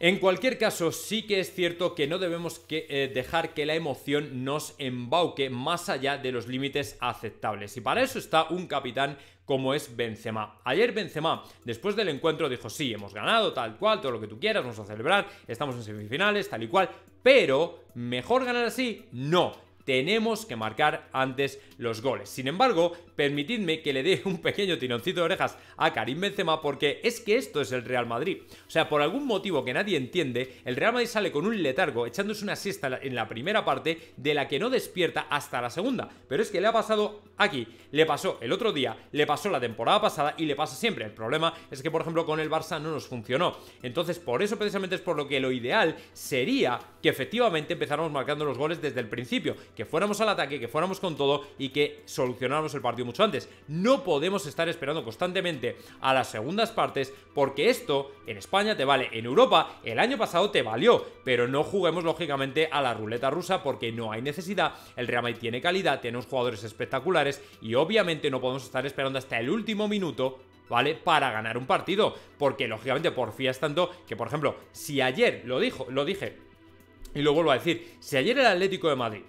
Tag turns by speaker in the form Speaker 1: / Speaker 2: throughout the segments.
Speaker 1: En cualquier caso, sí que es cierto que no debemos eh, dejar que la emoción nos embauque más allá de los límites aceptables. Y para eso está un capitán como es Benzema. Ayer Benzema, después del encuentro, dijo, sí, hemos ganado, tal cual, todo lo que tú quieras, vamos a celebrar, estamos en semifinales, tal y cual, pero mejor ganar así, no tenemos que marcar antes los goles. Sin embargo, permitidme que le dé un pequeño tironcito de orejas a Karim Benzema porque es que esto es el Real Madrid. O sea, por algún motivo que nadie entiende, el Real Madrid sale con un letargo echándose una siesta en la primera parte de la que no despierta hasta la segunda. Pero es que le ha pasado aquí, le pasó el otro día, le pasó la temporada pasada y le pasa siempre. El problema es que, por ejemplo, con el Barça no nos funcionó. Entonces, por eso precisamente es por lo que lo ideal sería que efectivamente empezáramos marcando los goles desde el principio que fuéramos al ataque, que fuéramos con todo y que solucionáramos el partido mucho antes. No podemos estar esperando constantemente a las segundas partes porque esto en España te vale, en Europa el año pasado te valió, pero no juguemos lógicamente a la ruleta rusa porque no hay necesidad, el Real Madrid tiene calidad, tenemos jugadores espectaculares y obviamente no podemos estar esperando hasta el último minuto ¿vale? Para ganar un partido. Porque, lógicamente, porfías tanto que, por ejemplo, si ayer, lo, dijo, lo dije, y lo vuelvo a decir, si ayer el Atlético de Madrid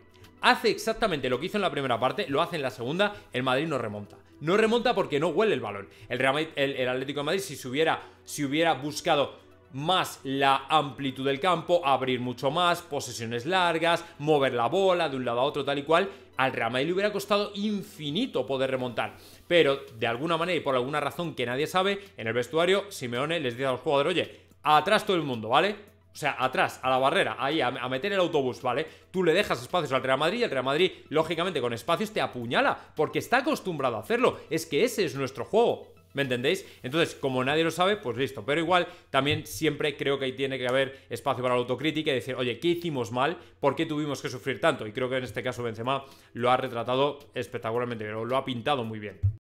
Speaker 1: hace exactamente lo que hizo en la primera parte, lo hace en la segunda, el Madrid no remonta. No remonta porque no huele el balón. El, el, Atlético de Madrid, si, hubiera, si hubiera buscado más la amplitud del campo, abrir mucho más, posesiones largas, mover la bola de un lado a otro, tal y cual, al Real Madrid le hubiera costado infinito poder remontar. Pero de alguna manera y por alguna razón que nadie sabe, en el vestuario Simeone les dice a los jugadores, oye, atrás todo el mundo, ¿vale? O sea, atrás, a la barrera, ahí, a, meter el autobús, ¿vale? Tú le dejas espacios al Real Madrid y el Real Madrid, lógicamente, con espacios te apuñala, porque está acostumbrado a hacerlo. Es que ese es nuestro juego. ¿Me entendéis? Entonces, como nadie lo sabe, pues listo. Pero igual, también siempre creo que ahí tiene que haber espacio para la autocrítica y decir, oye, ¿qué hicimos mal? ¿Por qué tuvimos que sufrir tanto? Y creo que en este caso Benzema lo ha retratado espectacularmente, lo ha pintado muy bien.